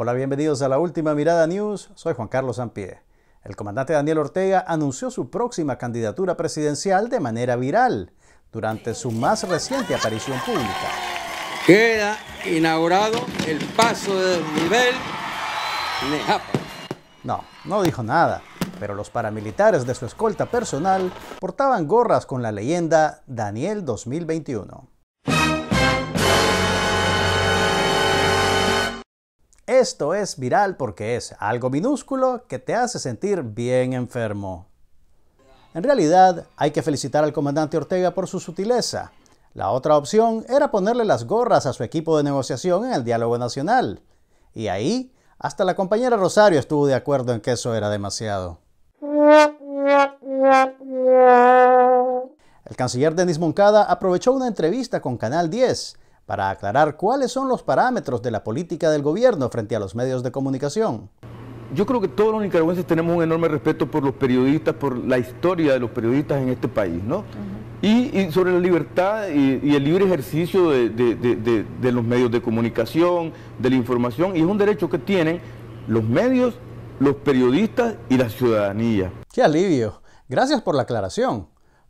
Hola, bienvenidos a la última mirada news. Soy Juan Carlos Zampie. El comandante Daniel Ortega anunció su próxima candidatura presidencial de manera viral durante su más reciente aparición pública. Queda inaugurado el paso de nivel Nejapa. No, no dijo nada, pero los paramilitares de su escolta personal portaban gorras con la leyenda Daniel 2021. Esto es viral porque es algo minúsculo que te hace sentir bien enfermo. En realidad, hay que felicitar al comandante Ortega por su sutileza. La otra opción era ponerle las gorras a su equipo de negociación en el diálogo nacional. Y ahí, hasta la compañera Rosario estuvo de acuerdo en que eso era demasiado. El canciller Denis Moncada aprovechó una entrevista con Canal 10 para aclarar cuáles son los parámetros de la política del gobierno frente a los medios de comunicación. Yo creo que todos los nicaragüenses tenemos un enorme respeto por los periodistas, por la historia de los periodistas en este país, ¿no? y, sobre la libertad y, el libre ejercicio de, de los medios de comunicación, de la información, y es un derecho que tienen los medios, los periodistas y la ciudadanía. ¡Qué alivio! Gracias por la aclaración.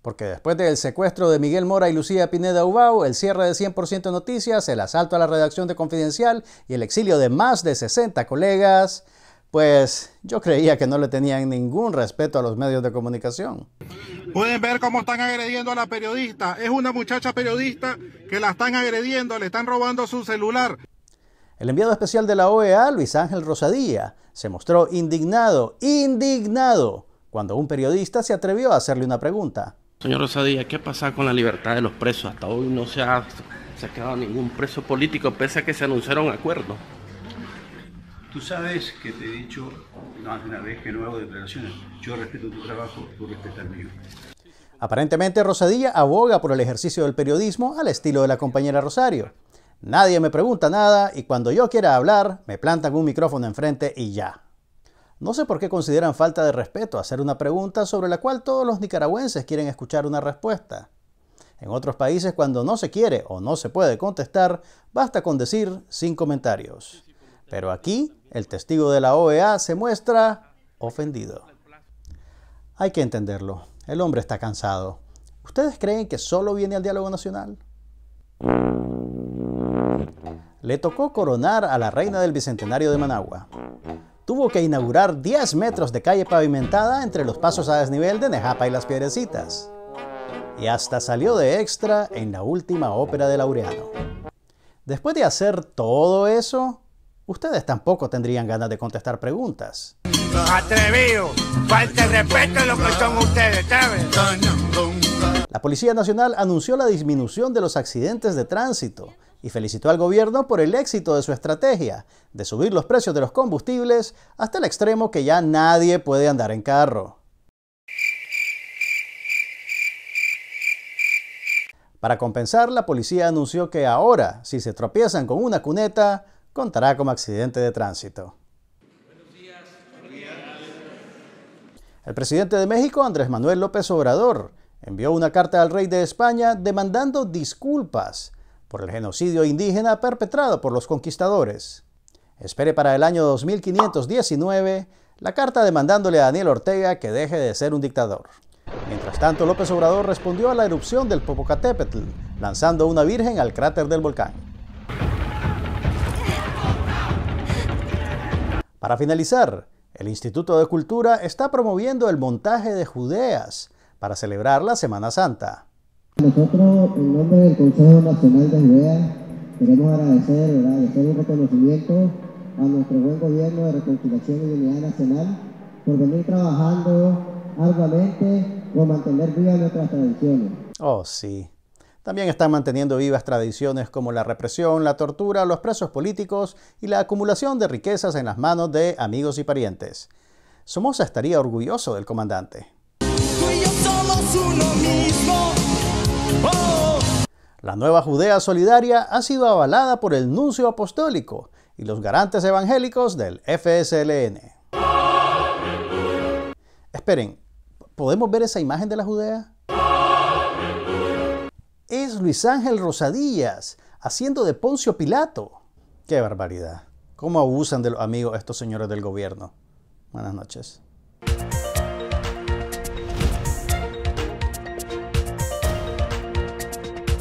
Porque después del secuestro de Miguel Mora y Lucía Pineda Ubao, el cierre de 100% Noticias, el asalto a la redacción de Confidencial y el exilio de más de 60 colegas, pues yo creía que no le tenían ningún respeto a los medios de comunicación. Pueden ver cómo están agrediendo a la periodista. Es una muchacha periodista que la están agrediendo, le están robando su celular. El enviado especial de la OEA, Luis Ángel Rosadía, se mostró indignado, indignado, cuando un periodista se atrevió a hacerle una pregunta. Señor Rosadilla, ¿qué pasa con la libertad de los presos? Hasta hoy no se ha sacado ningún preso político, pese a que se anunciaron acuerdos. Tú sabes que te he dicho más de una vez que no hago declaraciones. Yo respeto tu trabajo, tú respetas el mío. Aparentemente, Rosadilla aboga por el ejercicio del periodismo al estilo de la compañera Rosario. Nadie me pregunta nada y cuando yo quiera hablar, me plantan un micrófono enfrente y ya. No sé por qué consideran falta de respeto hacer una pregunta sobre la cual todos los nicaragüenses quieren escuchar una respuesta. En otros países, cuando no se quiere o no se puede contestar, basta con decir sin comentarios. Pero aquí, el testigo de la OEA se muestra ofendido. Hay que entenderlo. El hombre está cansado. ¿Ustedes creen que solo viene al diálogo nacional? Le tocó coronar a la reina del Bicentenario de Managua tuvo que inaugurar 10 metros de calle pavimentada entre los pasos a desnivel de Nejapa y Las Piedrecitas. Y hasta salió de extra en la última ópera de Laureano. Después de hacer todo eso, ustedes tampoco tendrían ganas de contestar preguntas. Atrevido, falta lo que son ustedes, La Policía Nacional anunció la disminución de los accidentes de tránsito y felicitó al gobierno por el éxito de su estrategia de subir los precios de los combustibles hasta el extremo que ya nadie puede andar en carro. Para compensar, la policía anunció que ahora, si se tropiezan con una cuneta, contará como accidente de tránsito. El presidente de México, Andrés Manuel López Obrador, envió una carta al rey de España demandando disculpas por el genocidio indígena perpetrado por los conquistadores. Espere para el año 2519 la carta demandándole a Daniel Ortega que deje de ser un dictador. Mientras tanto, López Obrador respondió a la erupción del Popocatépetl, lanzando una virgen al cráter del volcán. Para finalizar, el Instituto de Cultura está promoviendo el montaje de Judeas para celebrar la Semana Santa. Nosotros, en nombre del Consejo Nacional de Ideas, queremos agradecer, y un reconocimiento a nuestro buen gobierno de Reconciliación y Unidad Nacional por venir trabajando arduamente por mantener vivas nuestras tradiciones. Oh, sí. También están manteniendo vivas tradiciones como la represión, la tortura, los presos políticos y la acumulación de riquezas en las manos de amigos y parientes. Somoza estaría orgulloso del comandante. somos uno mismo. La nueva Judea solidaria ha sido avalada por el nuncio apostólico y los garantes evangélicos del FSLN. Esperen, ¿podemos ver esa imagen de la Judea? Es Luis Ángel Rosadillas haciendo de Poncio Pilato. ¡Qué barbaridad! ¿Cómo abusan de los amigos estos señores del gobierno? Buenas noches.